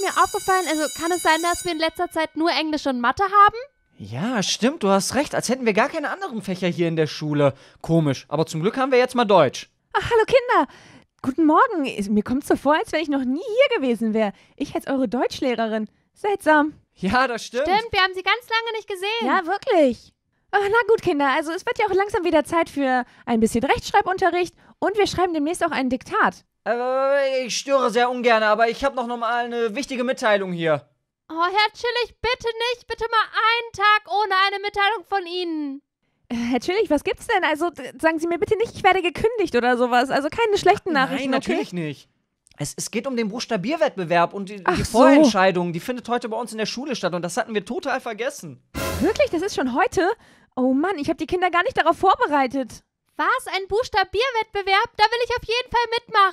mir aufgefallen, also kann es sein, dass wir in letzter Zeit nur Englisch und Mathe haben? Ja, stimmt, du hast recht, als hätten wir gar keine anderen Fächer hier in der Schule. Komisch, aber zum Glück haben wir jetzt mal Deutsch. Ach, hallo Kinder. Guten Morgen. Mir kommt es so vor, als wenn ich noch nie hier gewesen wäre. Ich hätte eure Deutschlehrerin. Seltsam. Ja, das stimmt. Stimmt, wir haben sie ganz lange nicht gesehen. Ja, wirklich. Ach, na gut, Kinder, also es wird ja auch langsam wieder Zeit für ein bisschen Rechtschreibunterricht und wir schreiben demnächst auch ein Diktat. Äh, ich störe sehr ungern, aber ich habe noch mal eine wichtige Mitteilung hier. Oh, Herr Chillig, bitte nicht. Bitte mal einen Tag ohne eine Mitteilung von Ihnen. Äh, Herr Chillig, was gibt's denn? Also sagen Sie mir bitte nicht, ich werde gekündigt oder sowas. Also keine schlechten Nachrichten. Nein, okay? natürlich nicht. Es, es, geht um den Buchstabierwettbewerb und die, die Vorentscheidung. So. Die findet heute bei uns in der Schule statt und das hatten wir total vergessen. Wirklich? Das ist schon heute? Oh Mann, ich habe die Kinder gar nicht darauf vorbereitet. Was? Ein Buchstabierwettbewerb? Da will ich auf jeden Fall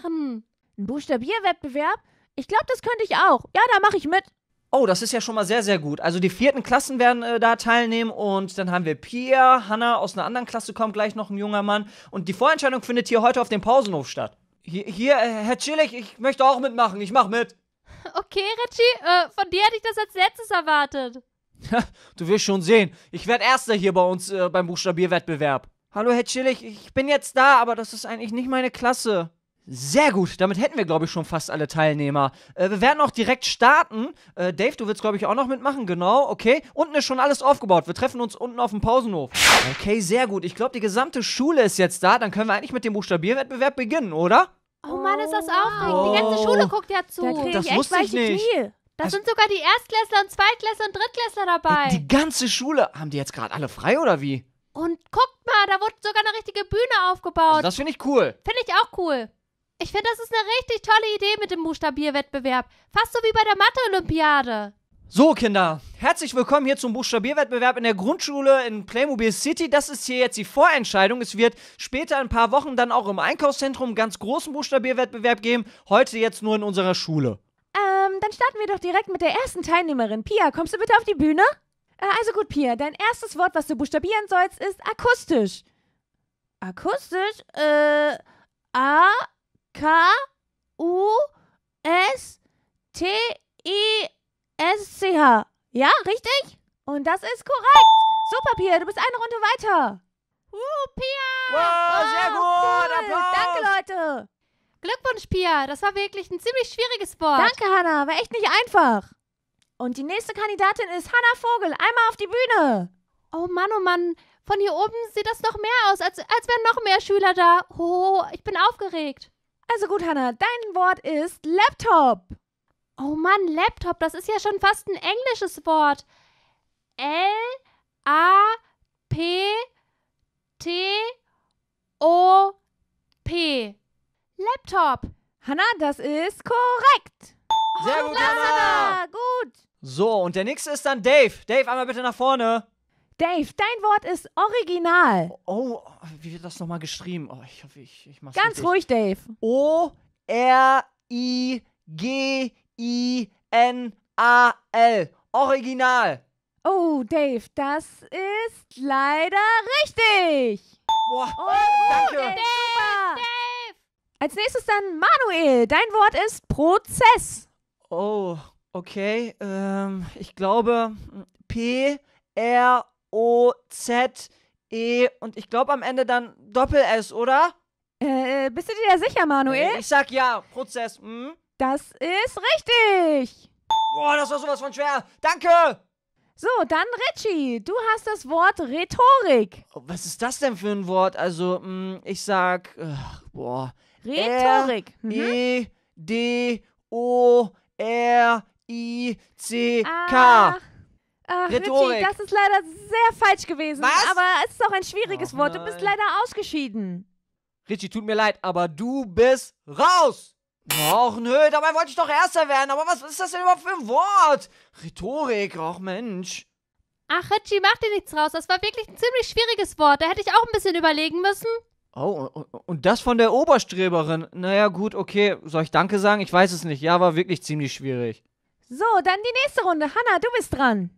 mitmachen. Ein Buchstabierwettbewerb? Ich glaube, das könnte ich auch. Ja, da mache ich mit. Oh, das ist ja schon mal sehr, sehr gut. Also die vierten Klassen werden äh, da teilnehmen und dann haben wir Pia, Hanna aus einer anderen Klasse kommt gleich noch ein junger Mann und die Vorentscheidung findet hier heute auf dem Pausenhof statt. Hier, hier äh, Herr Chillig, ich möchte auch mitmachen, ich mache mit. Okay, Richie, äh, von dir hätte ich das als letztes erwartet. du wirst schon sehen, ich werde Erster hier bei uns äh, beim Buchstabierwettbewerb. Hallo, Herr Chillig, ich bin jetzt da, aber das ist eigentlich nicht meine Klasse. Sehr gut, damit hätten wir, glaube ich, schon fast alle Teilnehmer. Äh, wir werden auch direkt starten. Äh, Dave, du willst, glaube ich, auch noch mitmachen, genau, okay. Unten ist schon alles aufgebaut. Wir treffen uns unten auf dem Pausenhof. Okay, sehr gut. Ich glaube, die gesamte Schule ist jetzt da. Dann können wir eigentlich mit dem Buchstabierwettbewerb beginnen, oder? Oh Mann, ist das aufregend. Die oh. ganze Schule guckt ja zu. Da krieg ich das echt ich nicht. Knie. Da also, sind sogar die Erstklässler und Zweitklässler und Drittklässler äh, dabei. Die ganze Schule. Haben die jetzt gerade alle frei, oder wie? Und guckt mal, da wurde sogar eine richtige Bühne aufgebaut. Also das finde ich cool. Finde ich auch cool. Ich finde, das ist eine richtig tolle Idee mit dem Buchstabierwettbewerb. Fast so wie bei der Mathe-Olympiade. So, Kinder, herzlich willkommen hier zum Buchstabierwettbewerb in der Grundschule in Playmobil City. Das ist hier jetzt die Vorentscheidung. Es wird später ein paar Wochen dann auch im Einkaufszentrum ganz großen Buchstabierwettbewerb geben. Heute jetzt nur in unserer Schule. Ähm, dann starten wir doch direkt mit der ersten Teilnehmerin. Pia, kommst du bitte auf die Bühne? Äh, also gut, Pia, dein erstes Wort, was du buchstabieren sollst, ist akustisch. Akustisch? Äh, A, K, U, S, T, I, e, S, C, H. Ja, richtig? Und das ist korrekt. Super, Pia, du bist eine Runde weiter. Uh, Pia! Wow, wow sehr gut! Cool. Danke, Leute! Glückwunsch, Pia. Das war wirklich ein ziemlich schwieriges Wort. Danke, Hanna. War echt nicht einfach. Und die nächste Kandidatin ist Hanna Vogel. Einmal auf die Bühne. Oh Mann, oh Mann. Von hier oben sieht das noch mehr aus, als, als wären noch mehr Schüler da. Oh, ich bin aufgeregt. Also gut, Hanna, dein Wort ist Laptop. Oh Mann, Laptop, das ist ja schon fast ein englisches Wort. L-A-P-T-O-P. Laptop. Hanna, das ist korrekt. Sehr oh, gut, Hanna. Gut. So, und der nächste ist dann Dave. Dave, einmal bitte nach vorne. Dave, dein Wort ist original. Oh, wie wird das nochmal geschrieben? Oh, ich hoffe, ich, ich mach's Ganz richtig. ruhig, Dave. O-R-I-G-I-N-A-L. Original. Oh, Dave, das ist leider richtig. Boah, oh, danke. Dave, Super. Dave. Als nächstes dann Manuel. Dein Wort ist Prozess. Oh, Okay, ähm, ich glaube hm, P, R, O, Z, E und ich glaube am Ende dann Doppel-S, oder? Äh, bist du dir da sicher, Manuel? Äh, ich sag ja, Prozess. Hm? Das ist richtig. Boah, das war sowas von schwer. Danke. So, dann Richie, du hast das Wort Rhetorik. Oh, was ist das denn für ein Wort? Also, mh, hm, ich sag, ach, boah. Rhetorik. R, mhm. E, D, O, R, I, C, K. Ach, ach Rhetorik. Richie, das ist leider sehr falsch gewesen. Was? Aber es ist auch ein schwieriges Ach, Wort. Du bist leider ausgeschieden. Richie, tut mir leid, aber du bist raus. Och, nö, dabei wollte ich doch Erster werden. Aber was ist das denn überhaupt für ein Wort? Rhetorik, ach Mensch. Ach, Richie, mach dir nichts raus. Das war wirklich ein ziemlich schwieriges Wort. Da hätte ich auch ein bisschen überlegen müssen. Oh, und das von der Oberstreberin. Naja, gut, okay. Soll ich Danke sagen? Ich weiß es nicht. Ja, war wirklich ziemlich schwierig. So, dann die nächste Runde. Hanna, du bist dran.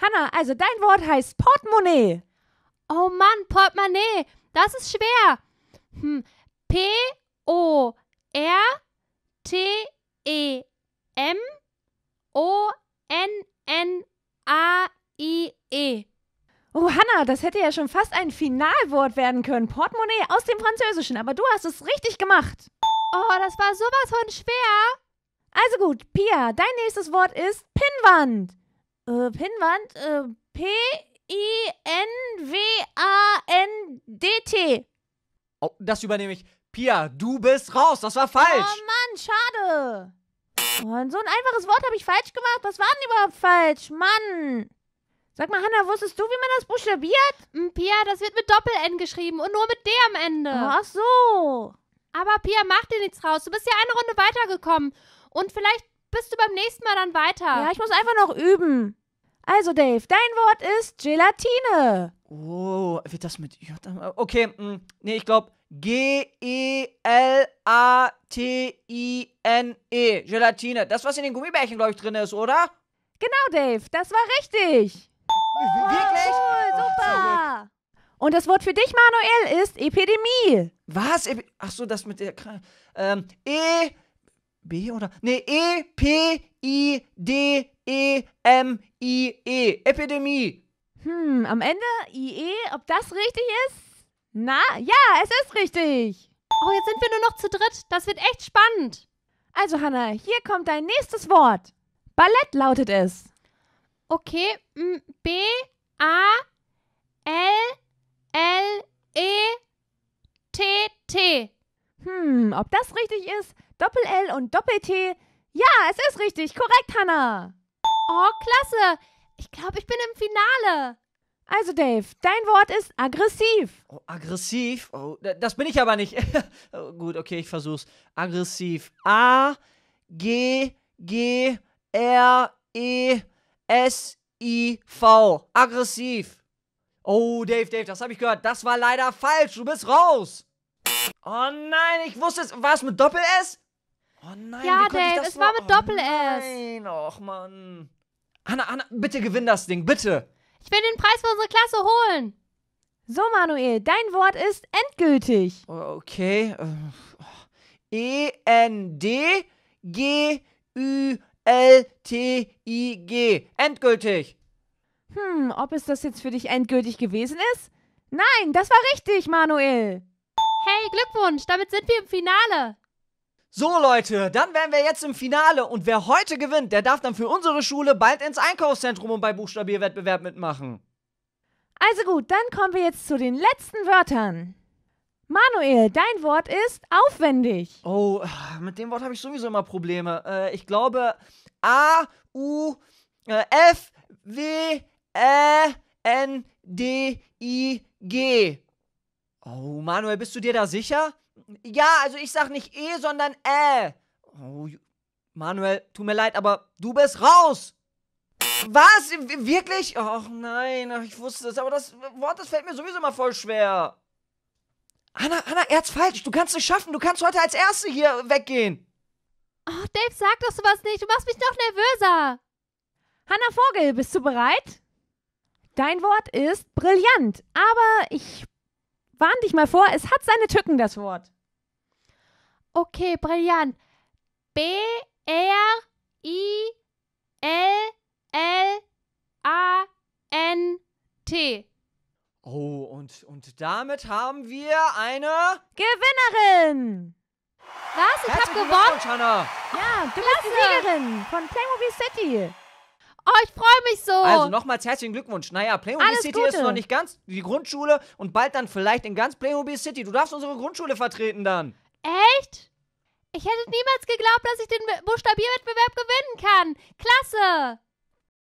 Hanna, also dein Wort heißt Portemonnaie. Oh Mann, Portemonnaie. Das ist schwer. Hm. P-O-R-T-E-M-O-N-N-A-I-E. Oh, Hanna, das hätte ja schon fast ein Finalwort werden können. Portemonnaie aus dem Französischen. Aber du hast es richtig gemacht. Oh, das war sowas von schwer. Also gut, Pia, dein nächstes Wort ist Pinnwand. Äh, Pinnwand, äh, P-I-N-W-A-N-D-T. Oh, das übernehme ich. Pia, du bist raus, das war falsch. Oh Mann, schade. Und oh, so ein einfaches Wort habe ich falsch gemacht. Was war denn überhaupt falsch? Mann. Sag mal, Hanna, wusstest du, wie man das buchstabiert? Hm, Pia, das wird mit Doppel-N geschrieben und nur mit D am Ende. Ach so. Aber Pia, mach dir nichts raus. Du bist ja eine Runde weitergekommen. Und vielleicht bist du beim nächsten Mal dann weiter. Ja, ich muss einfach noch üben. Also, Dave, dein Wort ist Gelatine. Oh, wird das mit J? Okay, mh, hm, nee, ich glaube G-E-L-A-T-I-N-E. Gelatine. Das, was in den Gummibärchen, glaube ich, drin ist, oder? Genau, Dave, das war richtig. Wirklich? Oh, cool, super. Und das Wort für dich, Manuel, ist Epidemie. Was? Ach so, das mit der ähm, E B oder nee E P I D E M I E Epidemie. Hm, am Ende IE, ob das richtig ist? Na, ja, es ist richtig. Oh, jetzt sind wir nur noch zu dritt. Das wird echt spannend. Also, Hanna, hier kommt dein nächstes Wort. Ballett lautet es. Okay, B A L Hm, ob das richtig ist? Doppel-L und Doppel-T? Ja, es ist richtig. Korrekt, Hannah. Oh, klasse. Ich glaube, ich bin im Finale. Also, Dave, dein Wort ist aggressiv. Oh, aggressiv? Oh, das bin ich aber nicht. Oh, gut, okay, ich versuch's. Aggressiv. A, G, G, R, E, S, I, V. Aggressiv. Oh, Dave, Dave, das habe ich gehört. Das war leider falsch. Du bist raus. Oh nein, ich wusste es. War es mit Doppel-S? Oh nein, ja, wie Dave, ich das es war mit Doppel-S. Oh Nein, och Mann. Anna, Anna, bitte gewinn das Ding, bitte. Ich will den Preis für unsere Klasse holen. So, Manuel, dein Wort ist endgültig. Okay. Äh, oh. E-N-D-G-Ü-L-T-I-G. Endgültig. Hm, ob es das jetzt für dich endgültig gewesen ist? Nein, das war richtig, Manuel. Hey, Glückwunsch, damit sind wir im Finale. So Leute, dann wären wir jetzt im Finale und wer heute gewinnt, der darf dann für unsere Schule bald ins Einkaufszentrum und bei Buchstabierwettbewerb mitmachen. Also gut, dann kommen wir jetzt zu den letzten Wörtern. Manuel, dein Wort ist aufwendig. Oh, mit dem Wort habe ich sowieso immer Probleme. Äh, ich glaube A, U, äh, F, W, E, N, D, I, G. Oh, Manuel, bist du dir da sicher? Ja, also ich sag nicht eh, sondern äh. Oh, Manuel, tut mir leid, aber du bist raus. Was? Wirklich? Och nein, ich wusste es, aber das Wort, das fällt mir sowieso mal voll schwer. Anna, Anna, er hat's falsch. Du kannst es schaffen. Du kannst heute als Erste hier weggehen. Oh, Dave, sag doch sowas nicht. Du machst mich noch nervöser. Hanna Vogel, bist du bereit? Dein Wort ist brillant, aber ich warn dich mal vor, es hat seine Tücken, das Wort. Okay, brillant. B-R-I-L-L-A-N-T. Oh, und, und damit haben wir eine Gewinnerin! Was? Ich Herzlich hab gewonnen! Ja, du bist die Siegerin von Playmobil City! Oh, ich freue mich so. Also nochmals herzlichen Glückwunsch. Naja, Playmobil Alles City Gute. ist noch nicht ganz die Grundschule und bald dann vielleicht in ganz Playmobil City. Du darfst unsere Grundschule vertreten dann. Echt? Ich hätte niemals geglaubt, dass ich den Buchstabierwettbewerb gewinnen kann. Klasse!